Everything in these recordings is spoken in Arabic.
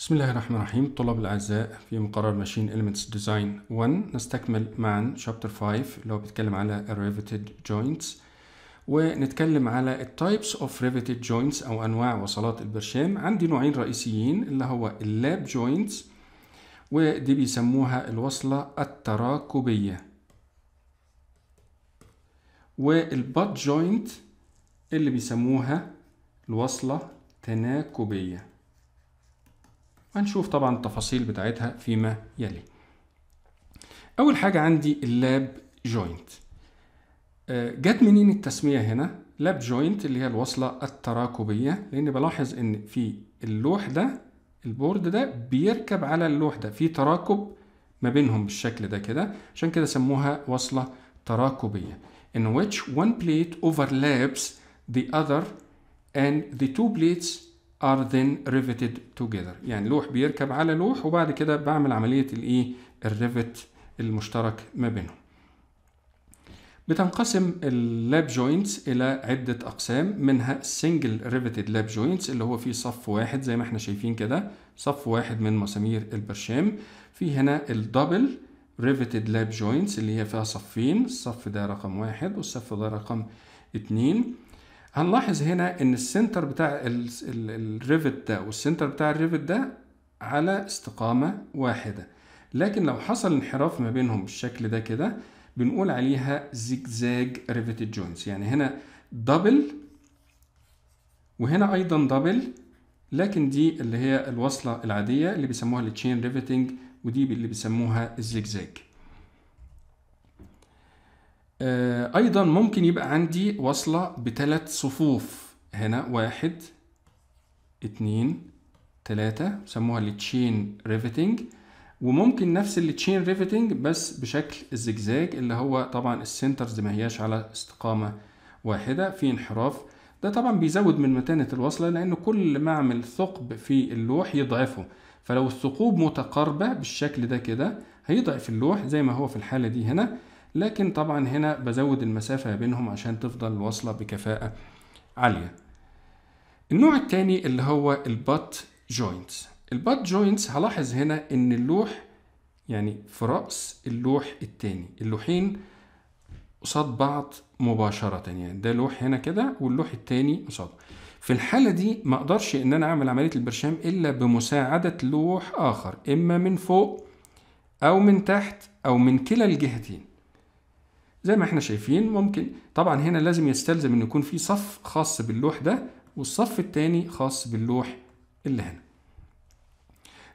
بسم الله الرحمن الرحيم الطلاب الأعزاء في مقرر ماشين Elements ديزاين 1 نستكمل معا شابتر 5 اللي هو بيتكلم على Riveted Joints ونتكلم على Types of Riveted Joints أو أنواع وصلات البرشام عندي نوعين رئيسيين اللي هو اللاب جوينتس ودي بيسموها الوصلة التراكبية والباد جوينت اللي بيسموها الوصلة تناكبية هنشوف طبعا التفاصيل بتاعتها فيما يلي أول حاجة عندي اللاب جوينت آه، جت منين التسمية هنا لاب جوينت اللي هي الوصلة التراكبية لأن بلاحظ إن في اللوح ده البورد ده بيركب على اللوح ده في تراكب ما بينهم بالشكل ده كده عشان كده سموها وصلة تراكبية in which one plate overlaps the other and the two plates are then riveted together يعني لوح بيركب على لوح وبعد كده بعمل عملية الايه الريفت المشترك ما بينهم بتنقسم اللاب جوينتس الى عدة اقسام منها single riveted lab joints اللي هو فيه صف واحد زي ما احنا شايفين كده صف واحد من مسامير البرشام في هنا الدبل riveted لاب joints اللي هي فيها صفين الصف ده رقم واحد والصف ده رقم اتنين هنلاحظ هنا ان السنتر بتاع الريفت ده والسنتر بتاع الريفت ده على استقامة واحدة لكن لو حصل انحراف ما بينهم بالشكل ده كده بنقول عليها زجزاج ريفت جوينتس يعني هنا دبل وهنا ايضا دبل لكن دي اللي هي الوصلة العادية اللي بيسموها التشين ريفتنج ودي اللي بيسموها الزجزاج آه، ايضا ممكن يبقى عندي وصلة بثلاث صفوف هنا واحد اتنين تلاتة بسموها التشين ريفتنج وممكن نفس التشين ريفتنج بس بشكل الزجزاج اللي هو طبعا السنترز ما هياش على استقامة واحدة في انحراف ده طبعا بيزود من متانة الوصلة لأن كل ما أعمل ثقب في اللوح يضعفه فلو الثقوب متقاربة بالشكل ده كده هيضعف اللوح زي ما هو في الحالة دي هنا لكن طبعا هنا بزود المسافة بينهم عشان تفضل الوصلة بكفاءة عالية النوع الثاني اللي هو البط جوينتس البط جوينتس هلاحظ هنا ان اللوح يعني في رأس اللوح التاني اللوحين قصاد بعض مباشرة يعني ده لوح هنا كده واللوح التاني قصاد في الحالة دي ما اقدرش ان انا اعمل عملية البرشام الا بمساعدة لوح اخر اما من فوق او من تحت او من كلا الجهتين زي ما احنا شايفين ممكن طبعا هنا لازم يستلزم ان يكون في صف خاص باللوح ده والصف الثاني خاص باللوح اللي هنا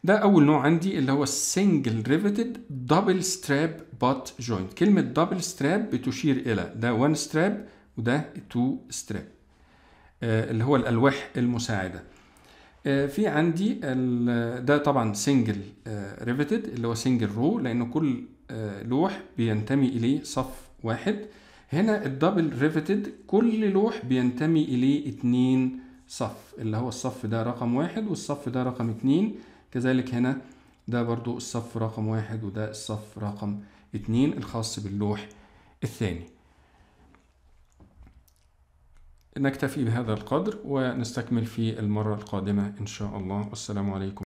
ده اول نوع عندي اللي هو السنجل ريفتد دبل ستراب بات جوينت كلمه دبل ستراب بتشير الى ده 1 ستراب وده 2 ستراب آه، اللي هو الالواح المساعده آه، في عندي ده طبعا سنجل ريفتد آه، اللي هو سنجل رو لانه كل لوح بينتمي اليه صف واحد هنا الدبل ريفيتد كل لوح بينتمي إليه اتنين صف اللي هو الصف ده رقم واحد والصف ده رقم اتنين كذلك هنا ده برضو الصف رقم واحد وده الصف رقم اتنين الخاص باللوح الثاني نكتفي بهذا القدر ونستكمل في المرة القادمة إن شاء الله والسلام عليكم